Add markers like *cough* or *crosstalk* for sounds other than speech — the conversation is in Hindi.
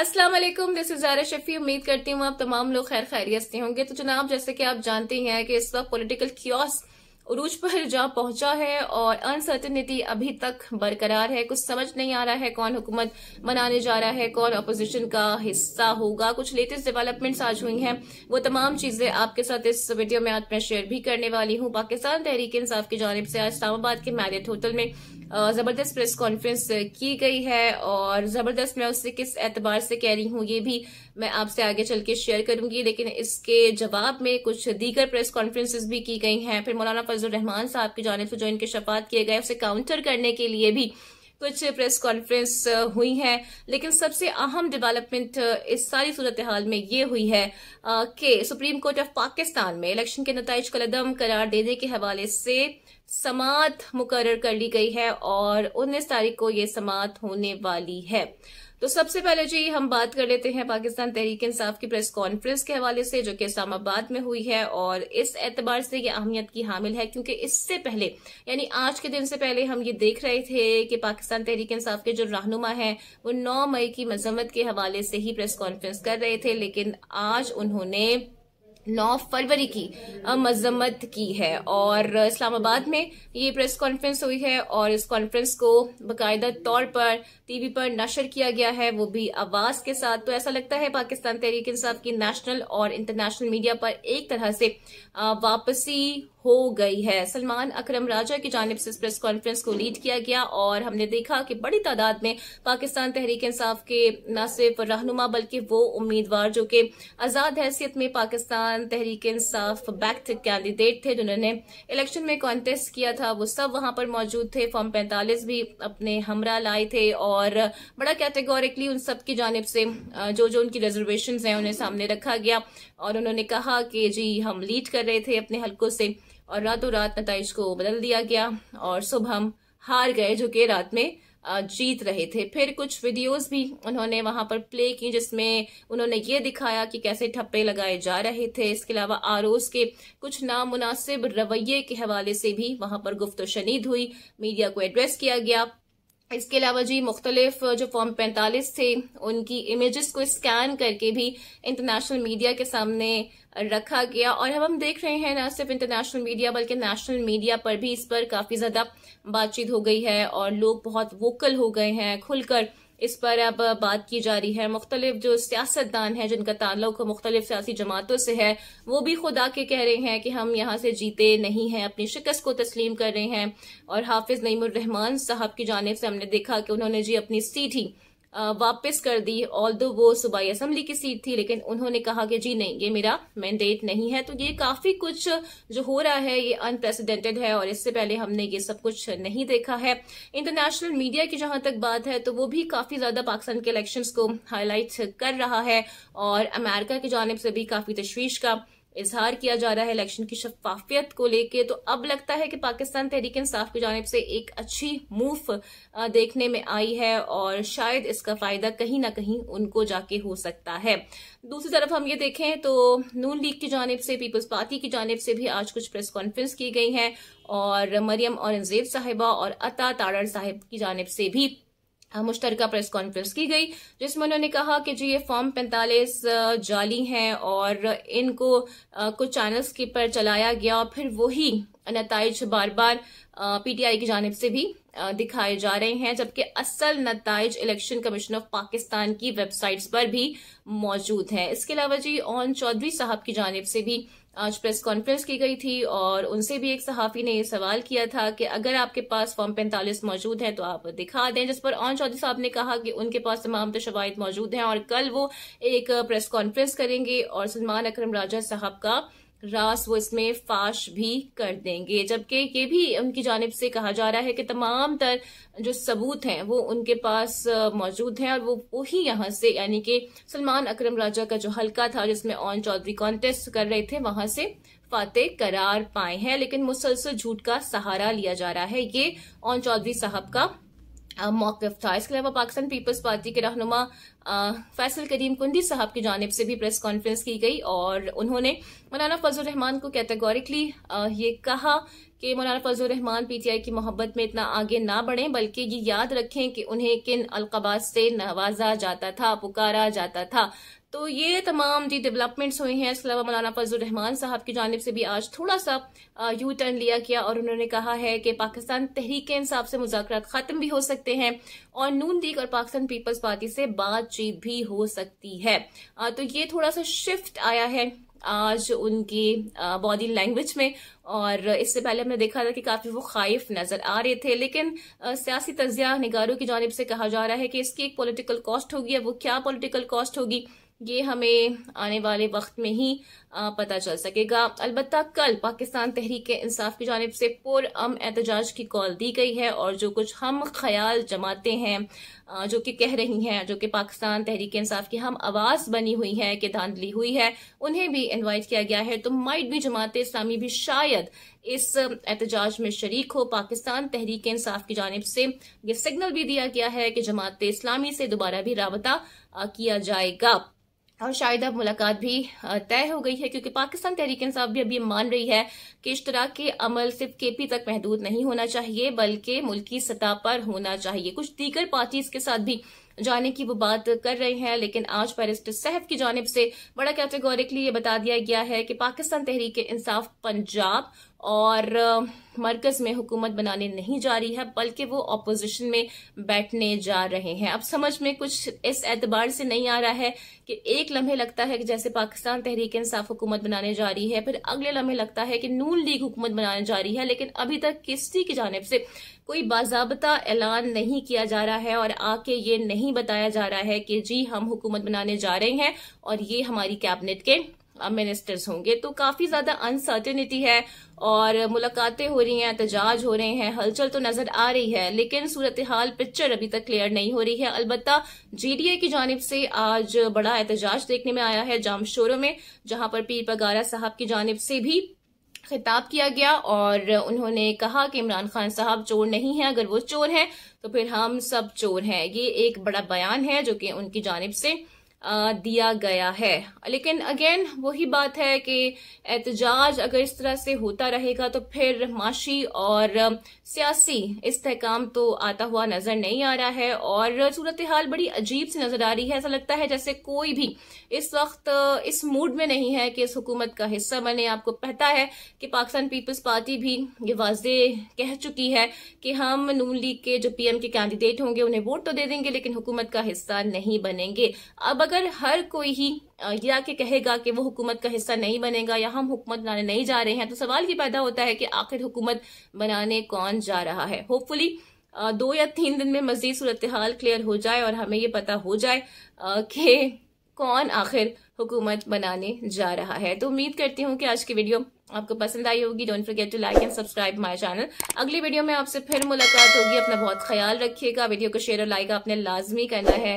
अस्सलाम वालेकुम दिस इज आरा शफी उम्मीद करती हूँ आप तमाम लोग खैर खैरियत से होंगे तो जनाब जैसे कि आप जानते हैं कि इस वक्त पॉलिटिकल क्योस उरूज पर *laughs* जा पहुंचा है और अनसर्टनिटी अभी तक बरकरार है कुछ समझ नहीं आ रहा है कौन हुकूमत बनाने जा रहा है कौन अपोजिशन का हिस्सा होगा कुछ लेटेस्ट डेवलपमेंट्स आज हुई हैं वो तमाम चीजें आपके साथ इस वीडियो में आज मैं शेयर भी करने वाली हूँ पाकिस्तान तहरीक इंसाफ की जानब से आज इस्लामाबाद के मैरिट होटल में ज़बरदस्त प्रेस कॉन्फ्रेंस की गई है और ज़बरदस्त मैं उससे किस एतबार से कह रही हूँ ये भी मैं आपसे आगे चल के शेयर करूंगी लेकिन इसके जवाब में कुछ दीगर प्रेस कॉन्फ्रेंसेस भी की गई हैं फिर मौलाना फजल रहमान साहब की जानब से जो इनके शफात किए गए उसे काउंटर करने के लिए भी कुछ प्रेस कॉन्फ्रेंस हुई है लेकिन सबसे अहम डेवलपमेंट इस सारी सूरत हाल में ये हुई है कि सुप्रीम कोर्ट ऑफ पाकिस्तान में इलेक्शन के नतज कलदम करार देने के हवाले से समात मुकर कर ली गई है और उन्नीस तारीख को ये समात होने वाली है तो सबसे पहले जी हम बात कर लेते हैं पाकिस्तान तहरीक इंसाफ की प्रेस कॉन्फ्रेंस के हवाले से जो कि इस्लामाबाद में हुई है और इस एतबार से ये अहमियत की हामिल है क्योंकि इससे पहले यानी आज के दिन से पहले हम ये देख रहे थे कि पाकिस्तान तहरीक इंसाफ के जो रहनुमा हैं वो नौ मई की मजम्मत के हवाले से ही प्रेस कॉन्फ्रेंस कर रहे थे लेकिन आज उन्होंने नौ फरवरी की मजम्मत की है और इस्लामाबाद में ये प्रेस कॉन्फ्रेंस हुई है और इस कॉन्फ्रेंस को बाकायदा तौर पर टीवी पर नशर किया गया है वो भी आवाज के साथ तो ऐसा लगता है पाकिस्तान तहरीक इंसाफ की नेशनल और इंटरनेशनल मीडिया पर एक तरह से वापसी हो गई है सलमान अकरम राजा की जानब से इस प्रेस कॉन्फ्रेंस को लीड किया गया और हमने देखा कि बड़ी तादाद में पाकिस्तान तहरीक इंसाफ के न सिर्फ रहनुमा बल्कि वो उम्मीदवार जो कि आज़ाद हैसियत में पाकिस्तान तहरीक इंसाफ बैक्थ कैंडिडेट थे जिन्होंने इलेक्शन में कॉन्टेस्ट किया था वो सब वहां पर मौजूद थे फॉर्म पैंतालीस भी अपने हमरा लाए थे और बड़ा कैटेगोरिकली उन सब की जानब से जो जो उनकी रिजर्वेशन हैं उन्हें सामने रखा गया और उन्होंने कहा कि जी हम लीड कर रहे थे अपने हल्कों से और रातों रात नतज को बदल दिया गया और हम हार गए जो कि रात में जीत रहे थे फिर कुछ वीडियोस भी उन्होंने वहां पर प्ले की जिसमें उन्होंने ये दिखाया कि कैसे ठप्पे लगाए जा रहे थे इसके अलावा आरोस के कुछ नामुनासिब रवैये के हवाले से भी वहां पर गुफ्त शनीद हुई मीडिया को एड्रेस किया गया इसके अलावा जी मुख्तलिफ जो फॉर्म पैंतालीस थे उनकी इमेजेस को स्कैन करके भी इंटरनेशनल मीडिया के सामने रखा गया और अब हम देख रहे हैं ना सिर्फ इंटरनेशनल मीडिया बल्कि नेशनल मीडिया पर भी इस पर काफी ज्यादा बातचीत हो गई है और लोग बहुत वोकल हो गए हैं खुलकर इस पर अब बात की जा रही है मुख्तलिफ जो सियासतदान हैं जिनका ताल्लुक मुख्तलिफ सियासी जमातों से है वो भी खुदा के कह रहे हैं कि हम यहाँ से जीते नहीं हैं अपनी शिकस्त को तस्लीम कर रहे हैं और हाफिज नईमान साहब की जानब से हमने देखा कि उन्होंने जी अपनी सीढ़ी वापस कर दी ऑल दो वो सूबाई असम्बली की सीट थी लेकिन उन्होंने कहा कि जी नहीं ये मेरा मैंडेट नहीं है तो ये काफी कुछ जो हो रहा है ये अनप्रेसिडेंटेड है और इससे पहले हमने ये सब कुछ नहीं देखा है इंटरनेशनल मीडिया की जहां तक बात है तो वो भी काफी ज्यादा पाकिस्तान के इलेक्शन को हाईलाइट कर रहा है और अमेरिका की जानब से भी काफी तशवीश का इजहार किया जा रहा है इलेक्शन की शफाफियत को लेके तो अब लगता है कि पाकिस्तान तहरीक इंसाफ की जानब से एक अच्छी मूव देखने में आई है और शायद इसका फायदा कहीं ना कहीं उनको जाके हो सकता है दूसरी तरफ हम ये देखें तो नून लीग की जानब से पीपल्स पार्टी की जानब से भी आज कुछ प्रेस कॉन्फ्रेंस की गई है और मरियम औरंगजेब साहिबा और अता ताड़ साहिब की जानब से भी मुश्तरका प्रेस कॉन्फ्रेंस की गई जिसमें उन्होंने कहा कि जी ये फॉर्म 45 जाली हैं और इनको कुछ चैनल्स के पर चलाया गया और फिर वही नतज बार बार पीटीआई की जानब से भी दिखाए जा रहे हैं जबकि असल नतज इलेक्शन कमीशन ऑफ पाकिस्तान की वेबसाइट्स पर भी मौजूद हैं इसके अलावा जी ओन चौधरी साहब की जानब से भी आज प्रेस कॉन्फ्रेंस की गई थी और उनसे भी एक सहाफी ने ये सवाल किया था कि अगर आपके पास फॉर्म पैंतालीस मौजूद है तो आप दिखा दें जिस पर ओन चौधरी साहब ने कहा कि उनके पास तमाम तो मौजूद हैं और कल वो एक प्रेस कॉन्फ्रेंस करेंगे और सलमान अक्रम राजा साहब का रास वो इसमें फाश भी कर देंगे जबकि ये भी उनकी जानब से कहा जा रहा है कि तमाम तर जो सबूत हैं वो उनके पास मौजूद हैं और वो वही यहाँ से यानी कि सलमान अकरम राजा का जो हल्का था जिसमें ऑन चौधरी कॉन्टेस्ट कर रहे थे वहां से फाते करार पाए हैं लेकिन मुसलसल झूठ का सहारा लिया जा रहा है ये ऑन चौधरी साहब का मौकफ था इसके अलावा पाकिस्तान पीपल्स पार्टी के रहनुमा फैसल करीम कुंडी साहब की जानब से भी प्रेस कॉन्फ्रेंस की गई और उन्होंने मौलाना फजल रहमान को कैटेगोरिकली ये कहा कि मौलाना फजल रहमान पीटीआई की मोहब्बत में इतना आगे ना बढ़े बल्कि ये याद रखें कि उन्हें किन अलकबाज से नवाजा जाता था पुकारा जाता था तो ये तमाम जी डेवलपमेंट्स हुई हैं इसके अलावा मौलाना रहमान साहब की जानब से भी आज थोड़ा सा यू टर्न लिया गया और उन्होंने कहा है कि पाकिस्तान तहरीक इंसाफ से मुजाकर ख़त्म भी हो सकते हैं और नून लीग और पाकिस्तान पीपल्स पार्टी से बातचीत भी हो सकती है आ, तो ये थोड़ा सा शिफ्ट आया है आज उनकी बॉडी लैंग्वेज में और इससे पहले हमने देखा था कि काफी वो खाइफ नजर आ रहे थे लेकिन सियासी तजिया निगारों की जानब से कहा जा रहा है कि इसकी एक पोलिटिकल कॉस्ट होगी वो क्या पोलिटिकल कॉस्ट होगी ये हमें आने वाले वक्त में ही पता चल सकेगा अलबत् कल पाकिस्तान तहरीक इंसाफ की जानब से पुरम एहतजाज की कॉल दी गई है और जो कुछ हम ख्याल जमाते हैं जो कि कह रही हैं जो कि पाकिस्तान तहरीक इंसाफ की हम आवाज़ बनी हुई है कि धांधली हुई है उन्हें भी इन्वाइट किया गया है तो माइट भी जमात इस्लामी भी शायद इस एहतजाज में शरीक हो पाकिस्तान तहरीक इंसाफ की जानब से ये सिग्नल भी दिया गया है कि जमात इस्लामी से दोबारा भी रबता किया जाएगा और शायद अब मुलाकात भी तय हो गई है क्योंकि पाकिस्तान तहरीक इंसाफ भी अभी मान रही है कि इस तरह के अमल सिर्फ केपी तक महदूद नहीं होना चाहिए बल्कि मुल्की सतह पर होना चाहिए कुछ दीगर पार्टीज के साथ भी जाने की वो बात कर रहे हैं लेकिन आज बैरिस्टर सहब की जानब से बड़ा कैटेगोरिकली ये बता दिया गया है कि पाकिस्तान तहरीक इंसाफ पंजाब और मरकज़ में हुकूमत बनाने नहीं जा रही है बल्कि वो अपोजिशन में बैठने जा रहे हैं अब समझ में कुछ इस एतबार से नहीं आ रहा है कि एक लम्हे लगता है कि जैसे पाकिस्तान तहरीक इंसाफ हुकूमत बनाने जा रही है फिर अगले लम्हे लगता है कि नून लीग हुकूमत बनाने जा रही है लेकिन अभी तक किसी की जानब से कोई बाजाबता ऐलान नहीं किया जा रहा है और आके ये नहीं बताया जा रहा है कि जी हम हुकूमत बनाने जा रहे हैं और ये हमारी कैबिनेट के मिनिस्टर्स होंगे तो काफी ज्यादा अनसर्टेनिटी है और मुलाकातें हो रही हैं एहतजाज हो रहे हैं हलचल तो नजर आ रही है लेकिन सूरत हाल पिक्चर अभी तक क्लियर नहीं हो रही है अलबत् जीडीए की जानब से आज बड़ा एहतजाज देखने में आया है जामशोरों में जहां पर पीर पगारा साहब की जानब से भी खिताब किया गया और उन्होंने कहा कि इमरान खान साहब चोर नहीं है अगर वो चोर हैं तो फिर हम सब चोर हैं ये एक बड़ा बयान है जो कि उनकी जानब से दिया गया है लेकिन अगेन वही बात है कि एहतजाज अगर इस तरह से होता रहेगा तो फिर माशी और सियासी इस्तेकाम तो आता हुआ नजर नहीं आ रहा है और सूरत हाल बड़ी अजीब सी नजर आ रही है ऐसा लगता है जैसे कोई भी इस वक्त इस मूड में नहीं है कि इस हुकूमत का हिस्सा बने आपको पता है कि पाकिस्तान पीपल्स पार्टी भी ये वाजे कह चुकी है कि हम नून लीग के जो पीएम के कैंडिडेट होंगे उन्हें वोट तो दे देंगे लेकिन हुकूमत का हिस्सा नहीं बनेंगे अब अगर अगर हर कोई ही ये आके कहेगा कि वो हुकूमत का हिस्सा नहीं बनेगा या हम हुकूमत बनाने नहीं जा रहे हैं तो सवाल ये पैदा होता है कि आखिर हुकूमत बनाने कौन जा रहा है होपफुली दो या तीन दिन में मजीद सूरत हाल क्लियर हो जाए और हमें ये पता हो जाए कि कौन आखिर हुकूमत बनाने जा रहा है तो उम्मीद करती हूँ कि आज की वीडियो आपको पसंद आई होगी don't forget to like and subscribe my channel अगली वीडियो में आपसे फिर मुलाकात होगी अपना बहुत ख्याल रखिएगा वीडियो को शेयर और लाइक आपने लाजमी करना है